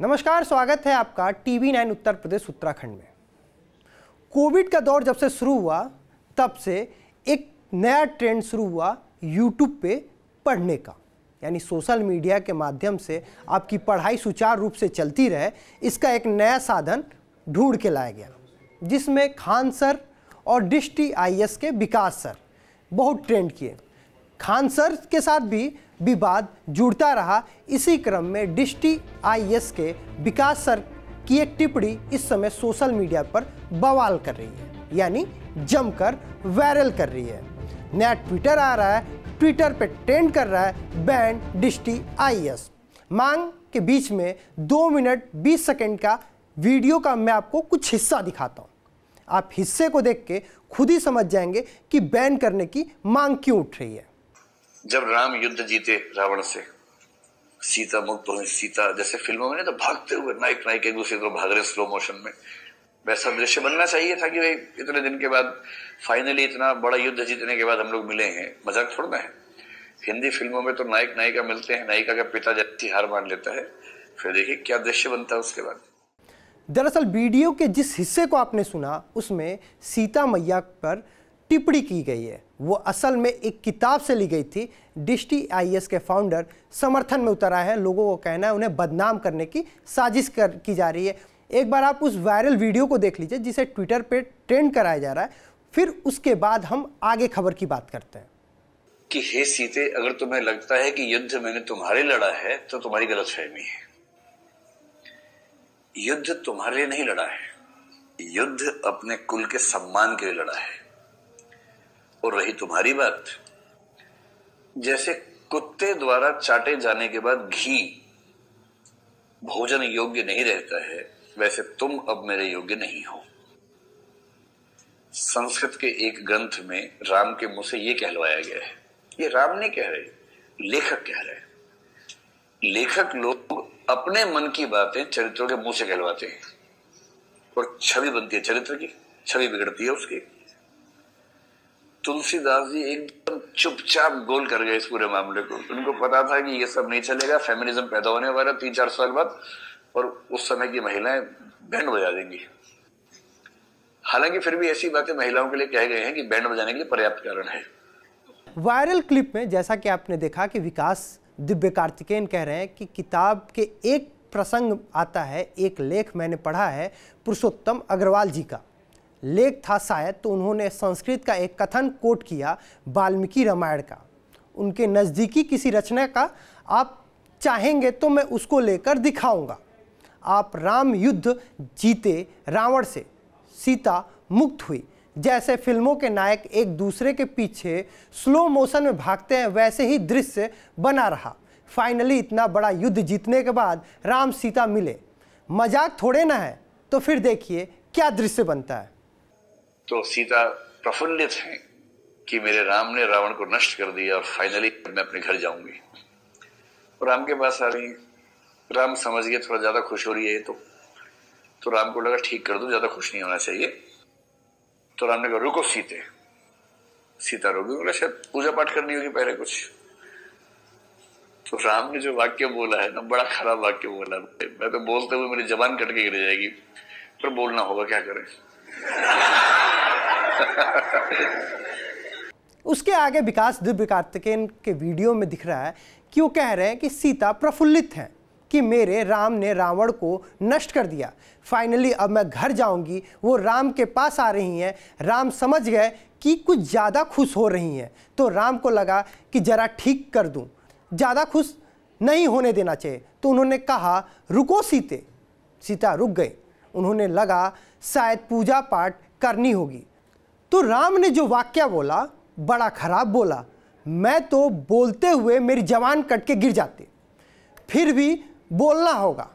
नमस्कार स्वागत है आपका टीवी नाइन उत्तर प्रदेश उत्तराखंड में कोविड का दौर जब से शुरू हुआ तब से एक नया ट्रेंड शुरू हुआ यूट्यूब पे पढ़ने का यानी सोशल मीडिया के माध्यम से आपकी पढ़ाई सुचारू रूप से चलती रहे इसका एक नया साधन ढूंढ के लाया गया जिसमें खान सर और डिस्ट्री आई के विकास सर बहुत ट्रेंड किए खान सर के साथ भी विवाद जुड़ता रहा इसी क्रम में डिस्टी आईएस के विकास सर की एक टिप्पणी इस समय सोशल मीडिया पर बवाल कर रही है यानी जमकर वायरल कर रही है नया ट्विटर आ रहा है ट्विटर पे ट्रेंड कर रहा है बैंड डिस्टी आईएस मांग के बीच में दो मिनट बीस सेकेंड का वीडियो का मैं आपको कुछ हिस्सा दिखाता हूँ आप हिस्से को देख के खुद ही समझ जाएंगे कि बैन करने की मांग क्यों उठ रही है जब राम युद्ध जीते रावण से सीता मुक्त तो सीता जैसे फिल्मों में तो भागते हुए नायक नायक एक दूसरे को भाग रहे स्लो मोशन में वैसा दृश्य बनना चाहिए था कि भाई इतने दिन के बाद फाइनली इतना बड़ा युद्ध जीतने के बाद हम लोग मिले हैं मजाक थोड़ा है हिंदी फिल्मों में तो नायक नायिका मिलते हैं नायिका का पिता जैसी हार मान लेता है फिर देखिए क्या दृश्य बनता है उसके बाद दरअसल वीडियो के जिस हिस्से को आपने सुना उसमें सीता मैया पर टिप्पणी की गई है वो असल में एक किताब से ली गई थी डिस्टी आई के फाउंडर समर्थन में उतरा है लोगों को कहना है उन्हें बदनाम करने की साजिश कर की जा रही है एक बार आप उस वायरल वीडियो को देख लीजिए जिसे ट्विटर पे ट्रेंड कराया जा रहा है फिर उसके बाद हम आगे खबर की बात करते हैं कि हे सीते अगर तुम्हें लगता है कि युद्ध मैंने तुम्हारे लड़ा है तो तुम्हारी गलतफहमी है युद्ध तुम्हारे लिए नहीं लड़ा है युद्ध अपने कुल के सम्मान के लिए लड़ा है और रही तुम्हारी बात जैसे कुत्ते द्वारा चाटे जाने के बाद घी भोजन योग्य नहीं रहता है वैसे तुम अब मेरे योग्य नहीं हो संस्कृत के एक ग्रंथ में राम के मुंह से यह कहलवाया गया है ये राम नहीं कह रहे लेखक कह रहे लेखक लोग अपने मन की बातें चरित्रों के मुंह से कहलवाते हैं और छवि बनती है चरित्र की छवि बिगड़ती है उसकी तुलसीदास जी एकदम चुपचाप गोल कर गए इस पूरे मामले को उनको पता था कि ये सब नहीं चलेगा फेमिनिज्म पैदा होने वाला तीन चार साल बाद और उस समय की महिलाएं बैंड बजा देंगी हालांकि फिर भी ऐसी बातें महिलाओं के लिए कहे गए हैं कि बैंड बजाने के लिए पर्याप्त कारण है वायरल क्लिप में जैसा कि आपने देखा कि विकास दिव्य कार्तिकेन कह रहे हैं कि किताब के एक प्रसंग आता है एक लेख मैंने पढ़ा है पुरुषोत्तम अग्रवाल जी का लेख था शायद तो उन्होंने संस्कृत का एक कथन कोट किया वाल्मीकि रामायण का उनके नज़दीकी किसी रचना का आप चाहेंगे तो मैं उसको लेकर दिखाऊंगा आप राम युद्ध जीते रावण से सीता मुक्त हुई जैसे फिल्मों के नायक एक दूसरे के पीछे स्लो मोशन में भागते हैं वैसे ही दृश्य बना रहा फाइनली इतना बड़ा युद्ध जीतने के बाद राम सीता मिले मजाक थोड़े ना है तो फिर देखिए क्या दृश्य बनता है तो सीता प्रफुल्लित है कि मेरे राम ने रावण को नष्ट कर दिया और फाइनली मैं अपने घर जाऊंगी और राम के पास आ रही राम समझ गए थोड़ा ज्यादा खुश हो रही है तो तो राम को लगा ठीक कर दो ज्यादा खुश नहीं होना चाहिए तो राम ने कहा रुको सीते सीता रोगी बोला शायद पूजा पाठ करनी होगी पहले कुछ तो राम ने जो वाक्य बोला है ना बड़ा खराब वाक्य बोला मैं तो बोलते हुए मेरी जबान कट के गिर जाएगी पर बोलना होगा क्या करें उसके आगे विकास दिव्य कार्तिकेन के वीडियो में दिख रहा है कि वो कह रहे हैं कि सीता प्रफुल्लित हैं कि मेरे राम ने रावण को नष्ट कर दिया फाइनली अब मैं घर जाऊंगी वो राम के पास आ रही हैं राम समझ गए कि कुछ ज़्यादा खुश हो रही हैं तो राम को लगा कि ज़रा ठीक कर दूं ज़्यादा खुश नहीं होने देना चाहिए तो उन्होंने कहा रुको सीते सीता रुक गए उन्होंने लगा शायद पूजा पाठ करनी होगी तो राम ने जो वाक्य बोला बड़ा खराब बोला मैं तो बोलते हुए मेरी जवान कट के गिर जाती फिर भी बोलना होगा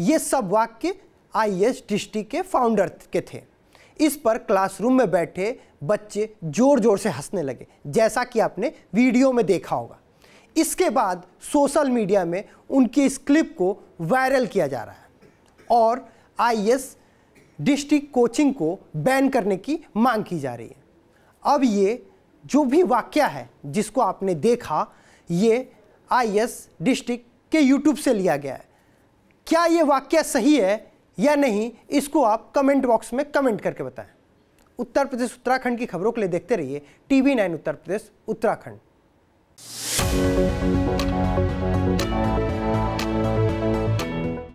ये सब वाक्य आई एस डिस्ट्रिक्ट के फाउंडर के थे इस पर क्लासरूम में बैठे बच्चे ज़ोर ज़ोर से हंसने लगे जैसा कि आपने वीडियो में देखा होगा इसके बाद सोशल मीडिया में उनकी इस क्लिप को वायरल किया जा रहा है और एस डिस्ट्रिक्ट कोचिंग को बैन करने की मांग की जा रही है अब ये जो भी वाक्य है जिसको आपने देखा ये आईएएस डिस्ट्रिक्ट के यूट्यूब से लिया गया है क्या ये वाक्य सही है या नहीं इसको आप कमेंट बॉक्स में कमेंट करके बताएं उत्तर प्रदेश उत्तराखंड की खबरों के लिए देखते रहिए टीवी नाइन उत्तर प्रदेश उत्तराखंड